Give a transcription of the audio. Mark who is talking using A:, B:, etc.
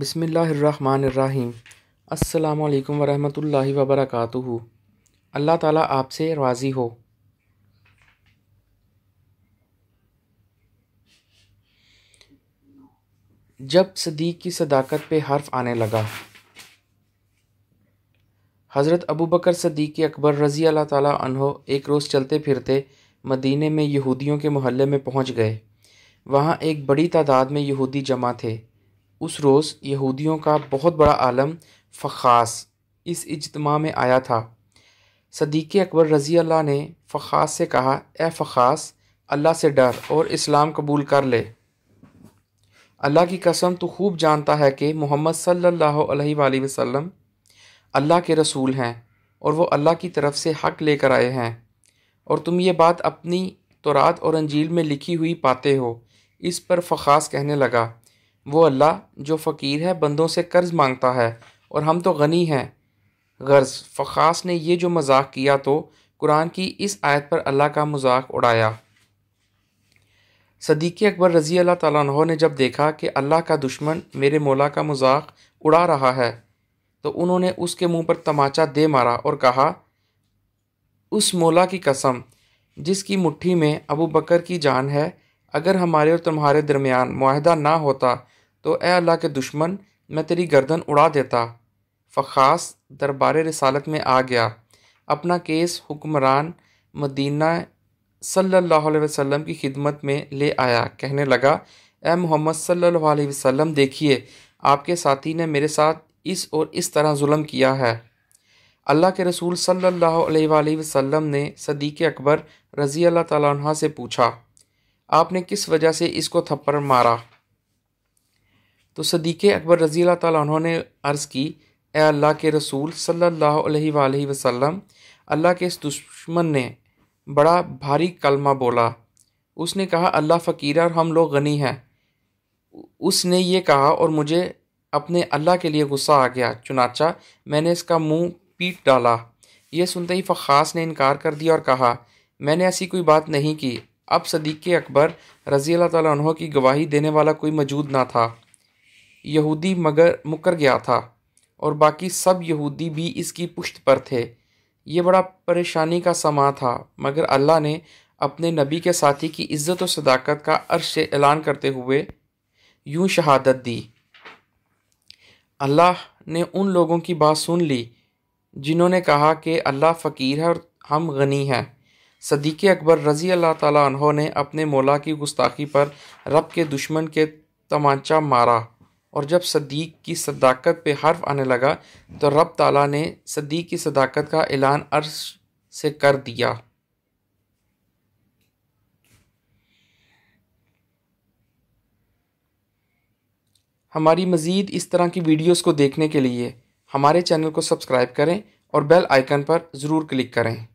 A: बसमीम् अल्लाम वरहमल वबरक अल्लाह ताला आपसे राज़ी हो जब सदीक की सदाकत पे हर्फ आने लगा हज़रत अबू बकर सदीक अकबर रज़ी अल्लाह ताला अनहो एक रोज़ चलते फिरते मदीने में यहूदियों के मोहल्ले में पहुंच गए वहाँ एक बड़ी तादाद में यहूदी जमा थे उस रोज़ यहूदियों का बहुत बड़ा आलम फ़ास इस इजतमा में आया था सदीक़ अकबर रज़ी अल्लाह ने फ़ास से कहा ए फ़ास अल्लाह से डर और इस्लाम कबूल कर ले अल्लाह की कसम तो खूब जानता है कि मोहम्मद सल्ला वसम अल्लाह के रसूल हैं और वो अल्लाह की तरफ से हक लेकर आए हैं और तुम ये बात अपनी तोरात और अंजील में लिखी हुई पाते हो इस पर फ़ास कहने लगा वो अल्लाह जो फ़कीर है बंदों से कर्ज़ मांगता है और हम तो गनी हैं गर्ज़ फ़ास ने यह जो मजाक किया तो कुरान की इस आयत पर अल्लाह का मजाक उड़ाया सदीक़ अकबर रज़ी अल्लाह तह ने जब देखा कि अल्लाह का दुश्मन मेरे मौला का मजाक उड़ा रहा है तो उन्होंने उसके मुंह पर तमाचा दे मारा और कहा उस मौला की कसम जिसकी मुट्ठी में अबू बकर की जान है अगर हमारे और तुम्हारे दरमियान माहदा ना होता तो ए अल्लाह के दुश्मन मैं तेरी गर्दन उड़ा देता फ़ास दरबार रसालत में आ गया अपना केस हुक्मरान मदीना सल्लल्लाहु अलैहि वसल्लम की खिदमत में ले आया कहने लगा ए मोहम्मद सल्लल्लाहु अलैहि वसल्लम देखिए आपके साथी ने मेरे साथ इस और इस तरह जुल्म किया है अल्लाह के रसूल सल्लल्लाहु अलैहि वसल्लम ने सदीक अकबर रज़ी अल्लाह तह से पूछा आपने किस वजह से इसको थप्पड़ मारा तो सदीक़ अकबर रज़ी तहों ने अर्ज़ की ए अल्लाह के रसूल सल्ला वसम अल्लाह के इस दुश्मन ने बड़ा भारी कलमा बोला उसने कहा अल्लाह फ़कीर और हम लोग गनी हैं उसने ये कहा और मुझे अपने अल्लाह के लिए गुस्सा आ गया चुनाचा मैंने इसका मुंह पीट डाला यह सुनते ही फ़ास ने इनकार कर दिया और कहा मैंने ऐसी कोई बात नहीं की अब सदीक़ अकबर रज़ी अल्लाह तहों की गवाही देने वाला कोई मौजूद ना था यहूदी मगर मुकर गया था और बाकी सब यहूदी भी इसकी पुष्ट पर थे ये बड़ा परेशानी का समा था मगर अल्लाह ने अपने नबी के साथी की इज़्ज़त और सदाकत का अर्श ऐलान करते हुए यूं शहादत दी अल्लाह ने उन लोगों की बात सुन ली जिन्होंने कहा कि अल्लाह फ़कीर है और हम गनी हैं सदीक़ अकबर रज़ी अल्लाह ताली ने अपने मौला की गुस्ताखी पर रब के दुश्मन के तमांचा मारा और जब सदीक की सदाकत पे हर्फ आने लगा तो रब ताला ने सदीक की सदाकत का ऐलान अर्श से कर दिया हमारी मज़ीद इस तरह की वीडियोस को देखने के लिए हमारे चैनल को सब्सक्राइब करें और बेल आइकन पर ज़रूर क्लिक करें